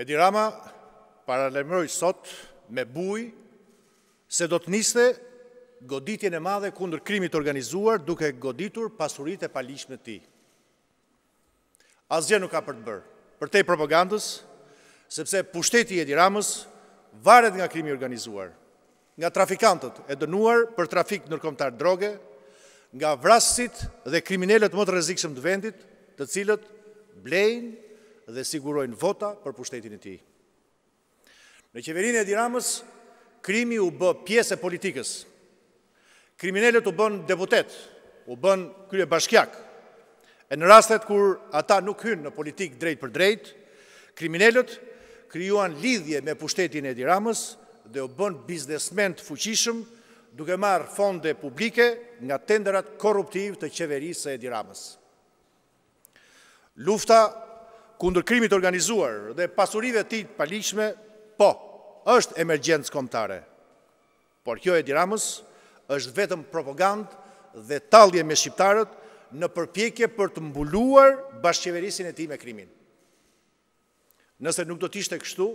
Edi Rama paralemroj sot me buj se do të niste goditjen e madhe kundër krimit organizuar duke goditur pasurit e palishme ti. Azje nuk ka për të bërë, për te i propagandës, sepse pushteti Edi Ramës varet nga krimi organizuar, nga trafikantët e dënuar për trafik nërkomtar droge, nga vrasësit dhe kriminellet më të rezikshëm të vendit, të cilët blejnë dhe sigurojnë vota për pushtetin e ti. Në qeverin e diramës, krimi u bë pjesë e politikës. Kriminellet u bën deputet, u bën krye bashkjak. E në rastet kur ata nuk hynë në politikë drejt për drejt, kriminellet kryuan lidhje me pushtetin e diramës dhe u bën biznesment fuqishëm duke marë fonde publike nga tenderat korruptiv të qeverisë e diramës. Lufta kundër krimit organizuar dhe pasurive ti palishme, po, është emergjensë komtare. Por kjo e diramës është vetëm propagand dhe talje me shqiptarët në përpjekje për të mbuluar bashkjeverisin e ti me krimin. Nëse nuk do tishtë e kështu,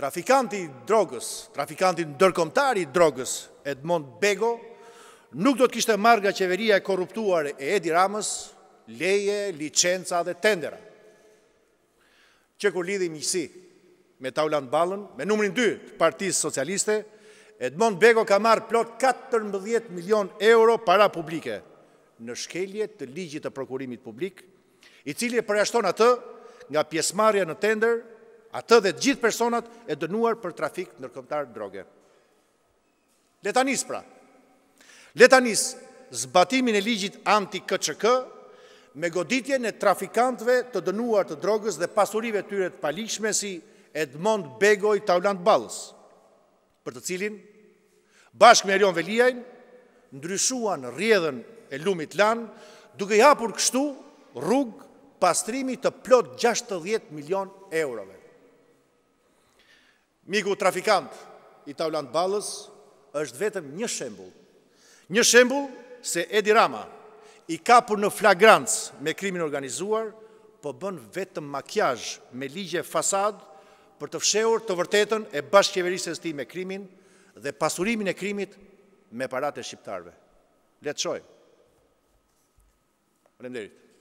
trafikanti drogës, trafikanti ndërkomtari drogës Edmond Bego, nuk do të kishtë marga qeveria e korruptuar e Edi Ramës, leje, licenca dhe tendera që kur lidhë i miqësi me taulan balën, me numërin 2 të partijës socialiste, Edmond Beko ka marrë plot 14 milion euro para publike në shkelje të ligjit të prokurimit publik, i cili e përjashton atë nga pjesmarja në tender, atë dhe gjithë personat e dënuar për trafik nërkëmtar droge. Letanis pra, letanis zbatimin e ligjit anti-KCK me goditje në trafikantve të dënuar të drogës dhe pasurive tyre të palishme si Edmond Begoj Taulant Balës, për të cilin, bashkë me Erion Velijajnë, ndryshuan rjedhen e lumit lanë, duke japur kështu rrugë pastrimi të plot 60 milion eurove. Miku trafikant i Taulant Balës është vetëm një shembul, një shembul se Edi Rama, i kapur në flagrantës me krimin organizuar, po bën vetëm makjaj me ligje fasad për të fsheur të vërtetën e bashkjeverisës ti me krimin dhe pasurimin e krimit me parate shqiptarve. Letëshoj. Rënderit.